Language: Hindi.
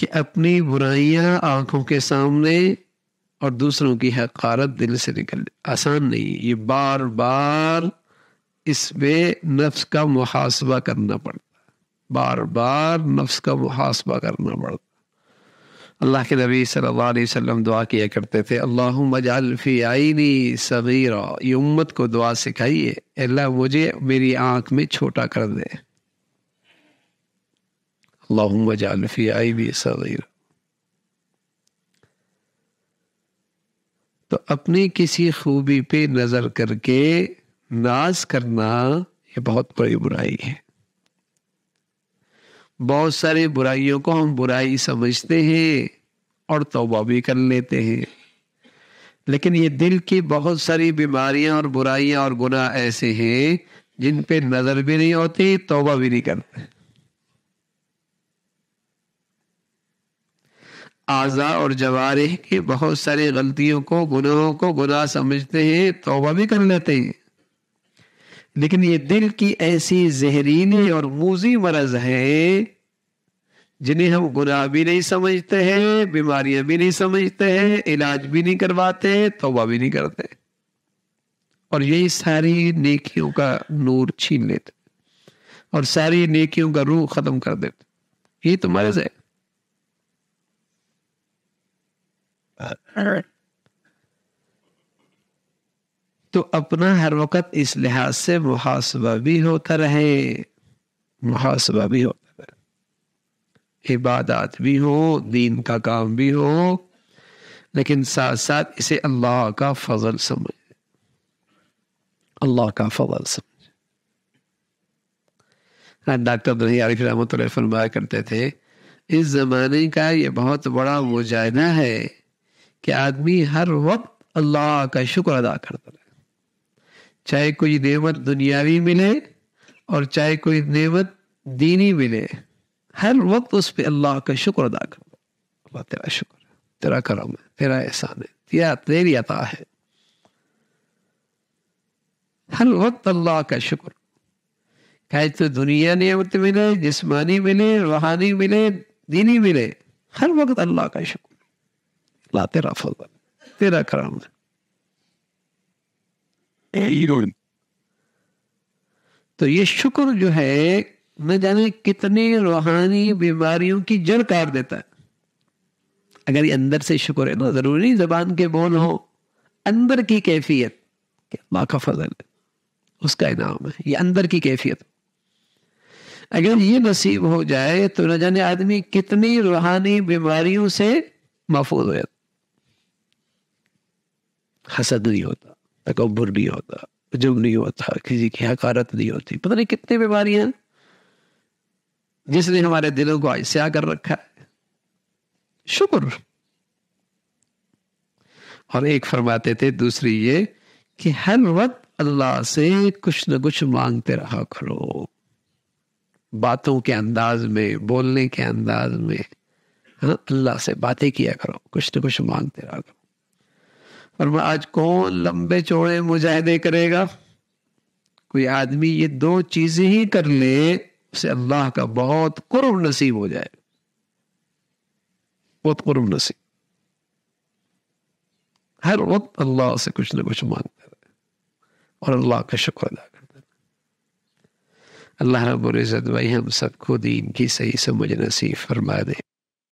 कि अपनी बुराइयां आंखों के सामने और दूसरों की हकारत दिल से निकल आसान नहीं ये बार बार इस पे नफ्स का मुहासबा करना पड़ता बार बार नफ्स का मुहासबा करना पड़ता अल्लाह के नबी सल्लल्लाहु अलैहि वसल्लम दुआ किया करते थे अल्लाह मजालफ़ी आईनी सगीरा ये उम्मत को दुआ सिखाइए अल्लाह मुझे मेरी आँख में छोटा कर दे اللهم اجعل في عيبي صغير तो अपनी किसी खूबी पे नजर करके नाज करना ये बहुत बड़ी बुराई है बहुत सारी बुराइयों को हम बुराई समझते हैं और तौबा भी कर लेते हैं लेकिन ये दिल की बहुत सारी बीमारियां और बुराइयां और गुनाह ऐसे हैं जिन पे नजर भी नहीं होती तौबा भी नहीं करते आज़ा और जवारे के बहुत सारी गलतियों को गुनाहों को गुनाह समझते हैं तोबा भी कर लेते हैं लेकिन ये दिल की ऐसी जहरीली और मूजी मरज है जिन्हें हम गुनाह भी नहीं समझते हैं बीमारियां भी नहीं समझते हैं इलाज भी नहीं करवाते हैं तोबा भी नहीं करते और यही सारी नेकियों का नूर छीन लेते और सारी नेकियों का रूह खत्म कर देते ये मरज है तो अपना हर वक्त इस लिहाज से मुहासबा भी होता रहे मुहासबा भी होता रहे इबादत भी हो दीन का काम भी हो लेकिन साथ साथ इसे अल्लाह का फजल समझ अल्लाह का फजल समझ डॉक्टर दही आरिफ रहमत फरमाया करते थे इस जमाने का ये बहुत बड़ा मुजाहदा है कि आदमी हर वक्त अल्लाह का शुक्र अदा करता रहे चाहे कोई नेमत दुनियावी मिले और चाहे कोई नेमत दीनी मिले हर वक्त उस पर अल्लाह का शुक्र अदा करता अल्लाह तेरा शुक्र तेरा करम है तेरा एहसान है तेरा तेरी अता है हर वक्त अल्लाह का शुक्र कहे तो दुनिया नियमत मिले जिस्मानी मिले रूहानी मिले दीनी मिले हर वक्त अल्लाह का शुक्र ला तेरा फजल तेरा कराम है तो ये शुक्र जो है न जाने कितने रूहानी बीमारियों की जड़ काट देता है अगर ये अंदर से शुक्र है ना तो जरूरी जबान के बोल हो अंदर की कैफियत कि अल्लाह का फजल है उसका इनाम है ये अंदर की कैफियत अगर ये नसीब हो जाए तो न जाने आदमी कितनी रूहानी बीमारियों से महफूज हो जाता हसद नहीं होता तकबर नहीं होता जुब नहीं होता किसी की हकारत नहीं होती पता नहीं कितनी बीमारियां जिसने हमारे दिलों को आयस्या कर रखा है शुक्र और एक फरमाते थे दूसरी ये कि हर वक्त अल्लाह से कुछ न कुछ मांगते रहा करो बातों के अंदाज में बोलने के अंदाज में हाँ, अल्लाह से बातें किया करो कुछ न कुछ मांगते रहा करो और आज कौन लंबे चौड़े मुजाहिदे करेगा कोई आदमी ये दो चीजें ही कर ले उसे अल्लाह का बहुत कुर्ब नसीब हो जाए बहुत कुर्ब नसीब हर वक्त अल्लाह से कुछ ना कुछ मांगता रहे और अल्लाह का शुक्र अदा करता रहे अल्लाह रबुल्ज़त भाई हम सबको दीन की सही समझ नसीब फरमा दे